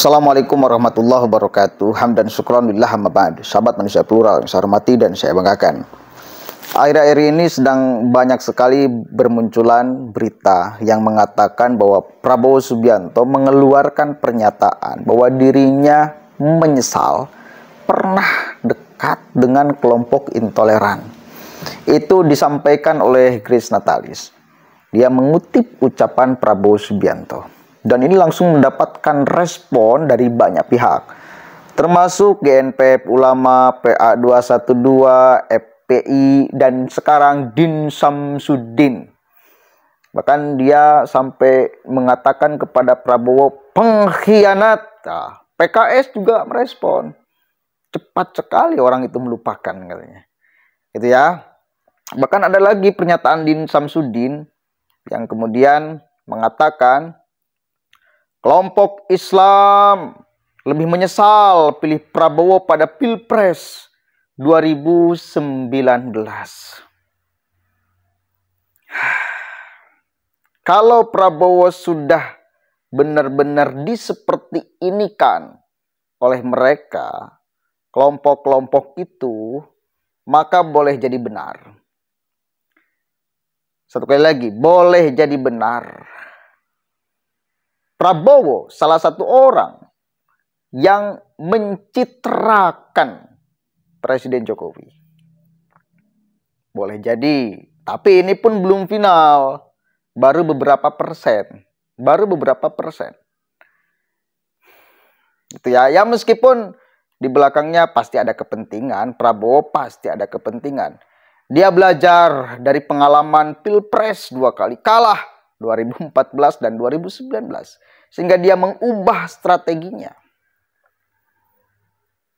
Assalamualaikum warahmatullahi wabarakatuh. Hamdan syukron lillah Sahabat manusia plural yang saya hormati dan saya banggakan. Akhir-akhir ini sedang banyak sekali bermunculan berita yang mengatakan bahwa Prabowo Subianto mengeluarkan pernyataan bahwa dirinya menyesal pernah dekat dengan kelompok intoleran. Itu disampaikan oleh Grace Natalis. Dia mengutip ucapan Prabowo Subianto dan ini langsung mendapatkan respon dari banyak pihak termasuk GNPF Ulama, PA212, FPI dan sekarang Din Samsudin. Bahkan dia sampai mengatakan kepada Prabowo pengkhianat. Nah, PKS juga merespon. Cepat sekali orang itu melupakan katanya. Gitu ya. Bahkan ada lagi pernyataan Din Samsudin yang kemudian mengatakan Kelompok Islam lebih menyesal pilih Prabowo pada Pilpres 2019. Kalau Prabowo sudah benar-benar diseperti ini kan oleh mereka, kelompok-kelompok itu, maka boleh jadi benar. Satu kali lagi, boleh jadi benar. Prabowo salah satu orang yang mencitrakan Presiden Jokowi. Boleh jadi, tapi ini pun belum final. Baru beberapa persen, baru beberapa persen. Itu ya, ya meskipun di belakangnya pasti ada kepentingan, Prabowo pasti ada kepentingan. Dia belajar dari pengalaman Pilpres dua kali kalah 2014 dan 2019 sehingga dia mengubah strateginya.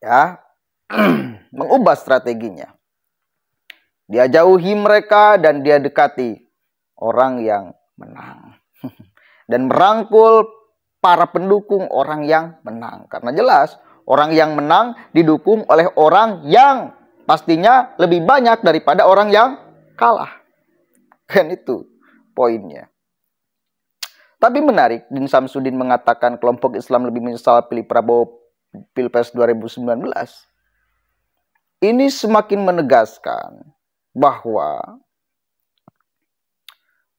Ya. mengubah strateginya. Dia jauhi mereka dan dia dekati orang yang menang. dan merangkul para pendukung orang yang menang. Karena jelas orang yang menang didukung oleh orang yang pastinya lebih banyak daripada orang yang kalah. Kan itu poinnya. Tapi menarik, Din Samsudin mengatakan kelompok Islam lebih menyesal pilih Prabowo Pilpres 2019. Ini semakin menegaskan bahwa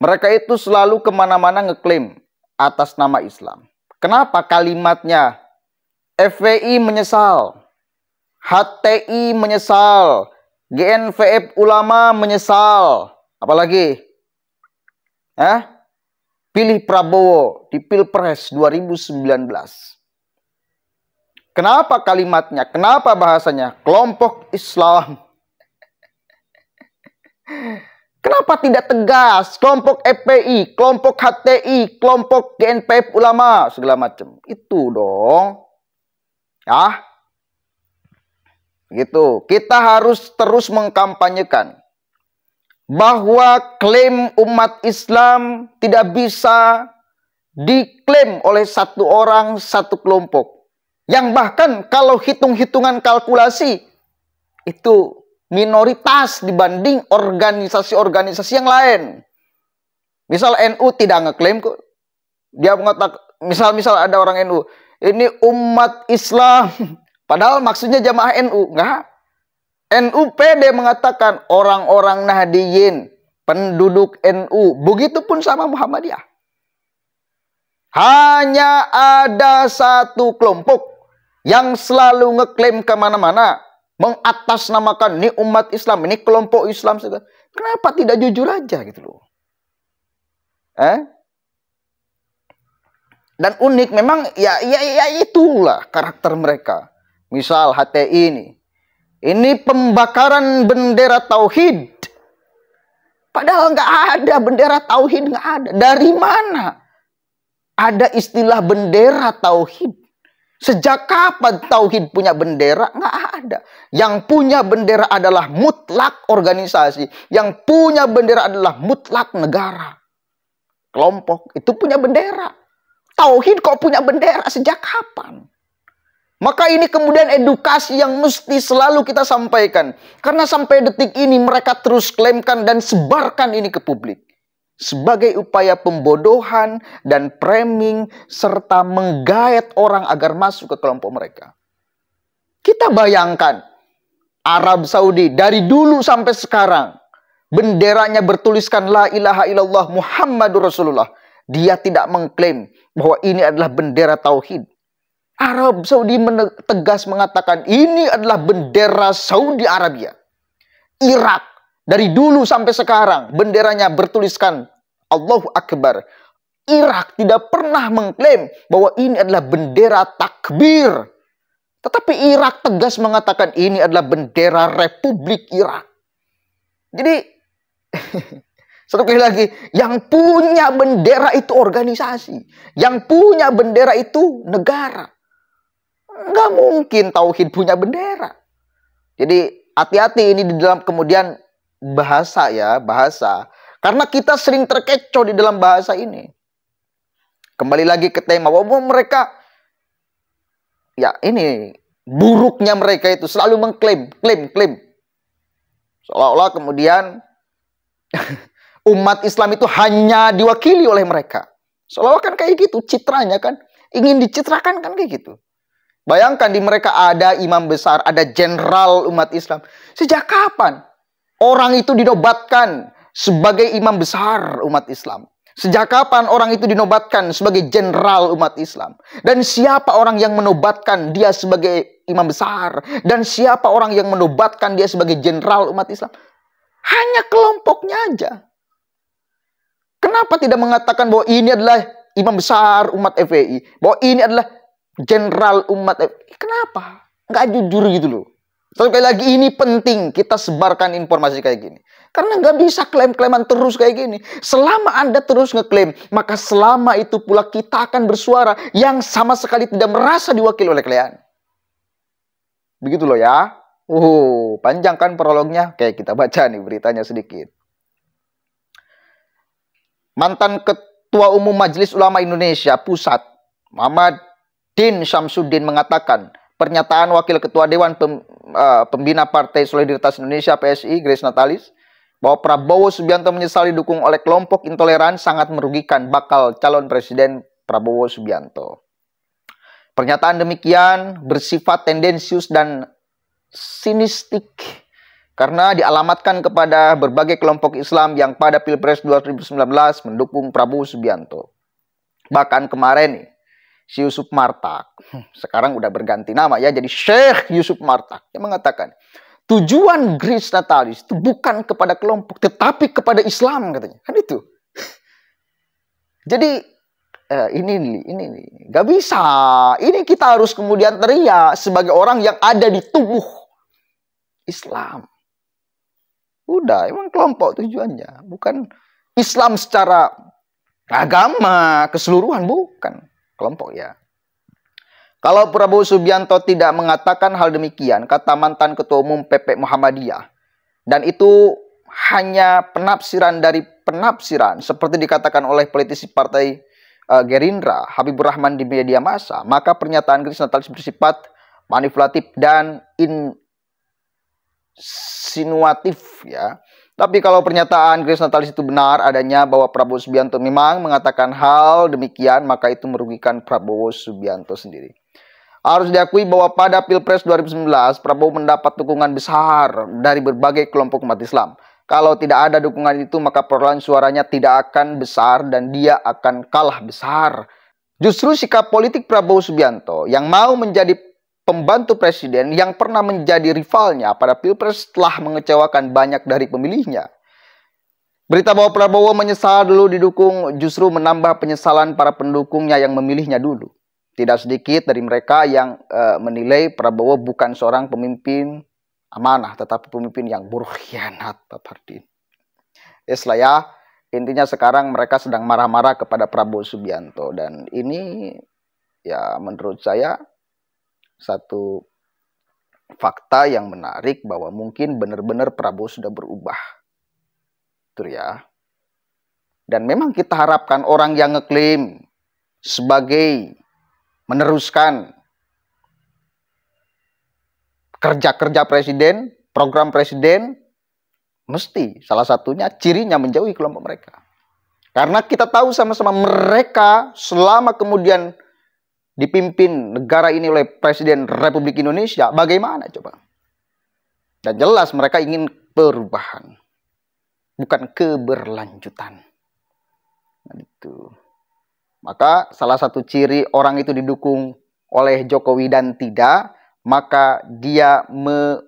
mereka itu selalu kemana-mana ngeklaim atas nama Islam. Kenapa kalimatnya FPI menyesal, HTI menyesal, GNVF ulama menyesal, apalagi? Eh? pilih Prabowo di Pilpres 2019. Kenapa kalimatnya? Kenapa bahasanya? Kelompok Islam. Kenapa tidak tegas? Kelompok FPI, kelompok HTI, kelompok GNPF ulama, segala macam. Itu dong. Ya. Gitu. Kita harus terus mengkampanyekan bahwa klaim umat Islam tidak bisa diklaim oleh satu orang, satu kelompok. Yang bahkan kalau hitung-hitungan kalkulasi itu minoritas dibanding organisasi-organisasi yang lain. Misal NU tidak ngeklaim kok. Dia mengatakan misal-misal ada orang NU, ini umat Islam. Padahal maksudnya jamaah NU, enggak. NUPD mengatakan orang-orang Nahdiyin, penduduk NU, begitupun sama Muhammadiyah. Hanya ada satu kelompok yang selalu ngeklaim kemana-mana, mengatasnamakan ini umat Islam, ini kelompok Islam. Kenapa tidak jujur aja gitu loh? Eh? Dan unik memang ya ya ya itulah karakter mereka. Misal HTI ini, ini pembakaran bendera tauhid. Padahal nggak ada bendera tauhid nggak ada. Dari mana ada istilah bendera tauhid? Sejak kapan tauhid punya bendera? Nggak ada. Yang punya bendera adalah mutlak organisasi. Yang punya bendera adalah mutlak negara. Kelompok itu punya bendera. Tauhid kok punya bendera sejak kapan? Maka ini kemudian edukasi yang mesti selalu kita sampaikan. Karena sampai detik ini mereka terus klaimkan dan sebarkan ini ke publik. Sebagai upaya pembodohan dan framing serta menggayat orang agar masuk ke kelompok mereka. Kita bayangkan Arab Saudi dari dulu sampai sekarang. Benderanya bertuliskan La ilaha illallah Muhammadur Rasulullah. Dia tidak mengklaim bahwa ini adalah bendera tauhid Arab Saudi tegas mengatakan ini adalah bendera Saudi Arabia. Irak dari dulu sampai sekarang benderanya bertuliskan Allahu Akbar. Irak tidak pernah mengklaim bahwa ini adalah bendera takbir. Tetapi Irak tegas mengatakan ini adalah bendera Republik Irak. Jadi, satu kali lagi, yang punya bendera itu organisasi. Yang punya bendera itu negara nggak mungkin tauhid punya bendera. Jadi hati-hati ini di dalam kemudian bahasa ya, bahasa. Karena kita sering terkecoh di dalam bahasa ini. Kembali lagi ke tema bahwa mereka ya ini buruknya mereka itu selalu mengklaim, klaim, klaim. Seolah-olah kemudian umat Islam itu hanya diwakili oleh mereka. Seolah-olah kan kayak gitu citranya kan ingin dicitrakan kan kayak gitu. Bayangkan di mereka ada imam besar, ada jenderal umat Islam. Sejak kapan orang itu dinobatkan sebagai imam besar umat Islam? Sejak kapan orang itu dinobatkan sebagai jenderal umat Islam? Dan siapa orang yang menobatkan dia sebagai imam besar? Dan siapa orang yang menobatkan dia sebagai jenderal umat Islam? Hanya kelompoknya aja. Kenapa tidak mengatakan bahwa ini adalah imam besar umat FPI? Bahwa ini adalah jenderal umat eh, kenapa nggak jujur gitu loh sekali lagi ini penting kita sebarkan informasi kayak gini karena nggak bisa klaim-klaiman terus kayak gini selama anda terus ngeklaim maka selama itu pula kita akan bersuara yang sama sekali tidak merasa diwakili oleh kalian begitu loh ya uh panjang kan prolognya kayak kita baca nih beritanya sedikit mantan ketua umum Majelis Ulama Indonesia Pusat Muhammad Din Syamsuddin mengatakan, pernyataan Wakil Ketua Dewan Pem, uh, Pembina Partai Solidaritas Indonesia PSI Grace Natalis bahwa Prabowo Subianto menyesali dukung oleh kelompok intoleran sangat merugikan bakal calon presiden Prabowo Subianto. Pernyataan demikian bersifat tendensius dan sinistik karena dialamatkan kepada berbagai kelompok Islam yang pada Pilpres 2019 mendukung Prabowo Subianto. Bahkan kemarin nih, si Yusuf Martak, hmm, sekarang udah berganti nama ya jadi Syekh Yusuf Martak, yang mengatakan, tujuan Gris Natalis itu bukan kepada kelompok, tetapi kepada Islam katanya. Kan itu. Jadi eh, ini nih, ini nih, gak bisa. Ini kita harus kemudian teriak sebagai orang yang ada di tubuh Islam. Udah, emang kelompok tujuannya, bukan Islam secara agama keseluruhan, bukan kelompok ya. Kalau Prabowo Subianto tidak mengatakan hal demikian, kata mantan Ketua Umum PP Muhammadiyah, dan itu hanya penafsiran dari penafsiran, seperti dikatakan oleh politisi partai uh, Gerindra, Habibur Rahman di media massa, maka pernyataan Krisna Natalis bersifat manipulatif dan insinuatif ya tapi kalau pernyataan Chris Natalis itu benar adanya bahwa Prabowo Subianto memang mengatakan hal demikian, maka itu merugikan Prabowo Subianto sendiri. Harus diakui bahwa pada Pilpres 2019, Prabowo mendapat dukungan besar dari berbagai kelompok umat Islam. Kalau tidak ada dukungan itu, maka perolehan suaranya tidak akan besar dan dia akan kalah besar. Justru sikap politik Prabowo Subianto yang mau menjadi pembantu presiden yang pernah menjadi rivalnya pada pilpres telah mengecewakan banyak dari pemilihnya. Berita bahwa Prabowo menyesal dulu didukung justru menambah penyesalan para pendukungnya yang memilihnya dulu. Tidak sedikit dari mereka yang e, menilai Prabowo bukan seorang pemimpin amanah, tetapi pemimpin yang berkhianat, Pak Yes ya, lah ya, intinya sekarang mereka sedang marah-marah kepada Prabowo Subianto. Dan ini ya menurut saya satu fakta yang menarik bahwa mungkin benar-benar Prabowo sudah berubah. Itu ya. Dan memang kita harapkan orang yang ngeklaim sebagai meneruskan kerja-kerja presiden, program presiden, mesti salah satunya cirinya menjauhi kelompok mereka. Karena kita tahu sama-sama mereka selama kemudian dipimpin negara ini oleh Presiden Republik Indonesia, bagaimana coba? Dan jelas mereka ingin perubahan, bukan keberlanjutan. Nah, itu. Maka salah satu ciri orang itu didukung oleh Jokowi dan tidak, maka dia me,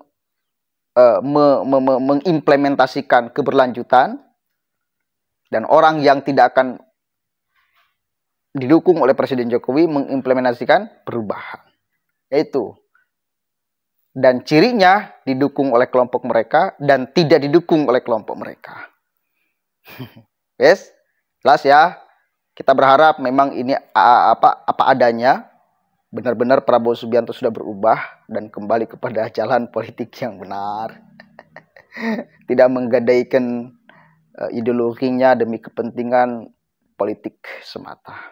uh, me, me, me, mengimplementasikan keberlanjutan dan orang yang tidak akan didukung oleh Presiden Jokowi mengimplementasikan perubahan. Yaitu dan cirinya didukung oleh kelompok mereka dan tidak didukung oleh kelompok mereka. yes, jelas ya. Kita berharap memang ini apa apa adanya. Benar-benar Prabowo Subianto sudah berubah dan kembali kepada jalan politik yang benar. tidak menggadaikan eh, ideologinya demi kepentingan politik semata.